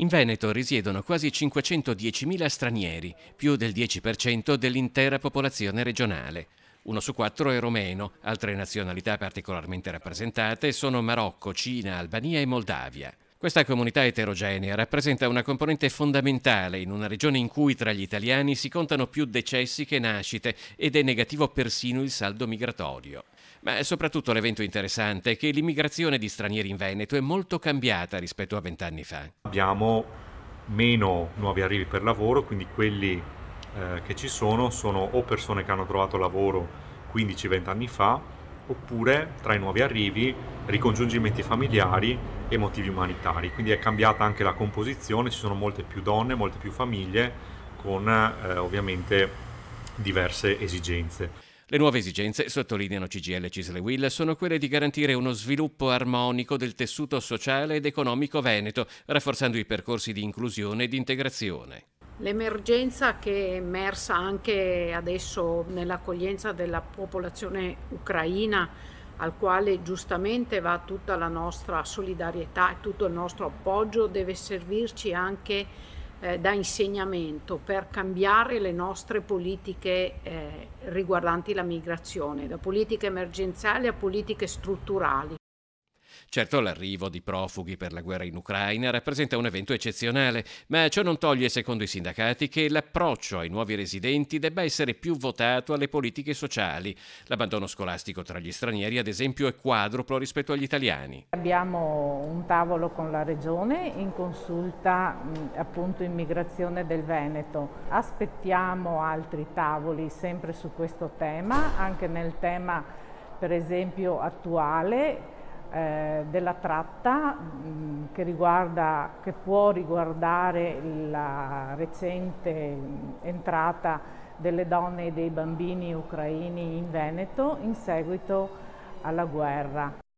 In Veneto risiedono quasi 510.000 stranieri, più del 10% dell'intera popolazione regionale. Uno su quattro è romeno, altre nazionalità particolarmente rappresentate sono Marocco, Cina, Albania e Moldavia. Questa comunità eterogenea rappresenta una componente fondamentale in una regione in cui tra gli italiani si contano più decessi che nascite ed è negativo persino il saldo migratorio. Ma soprattutto l'evento interessante è che l'immigrazione di stranieri in Veneto è molto cambiata rispetto a vent'anni fa. Abbiamo meno nuovi arrivi per lavoro, quindi quelli eh, che ci sono sono o persone che hanno trovato lavoro 15-20 anni fa, oppure tra i nuovi arrivi ricongiungimenti familiari e motivi umanitari. Quindi è cambiata anche la composizione, ci sono molte più donne, molte più famiglie con eh, ovviamente diverse esigenze. Le nuove esigenze, sottolineano CGL Cisle Will, sono quelle di garantire uno sviluppo armonico del tessuto sociale ed economico veneto, rafforzando i percorsi di inclusione e di integrazione. L'emergenza che è emersa anche adesso nell'accoglienza della popolazione ucraina, al quale giustamente va tutta la nostra solidarietà e tutto il nostro appoggio, deve servirci anche per eh, da insegnamento per cambiare le nostre politiche eh, riguardanti la migrazione, da politiche emergenziali a politiche strutturali. Certo l'arrivo di profughi per la guerra in Ucraina rappresenta un evento eccezionale, ma ciò non toglie, secondo i sindacati, che l'approccio ai nuovi residenti debba essere più votato alle politiche sociali. L'abbandono scolastico tra gli stranieri, ad esempio, è quadruplo rispetto agli italiani. Abbiamo un tavolo con la Regione in consulta appunto immigrazione del Veneto. Aspettiamo altri tavoli sempre su questo tema, anche nel tema per esempio attuale eh, della tratta mh, mm, che, riguarda, che, può riguardare la recente entrata delle donne e dei bambini ucraini in Veneto in seguito alla guerra.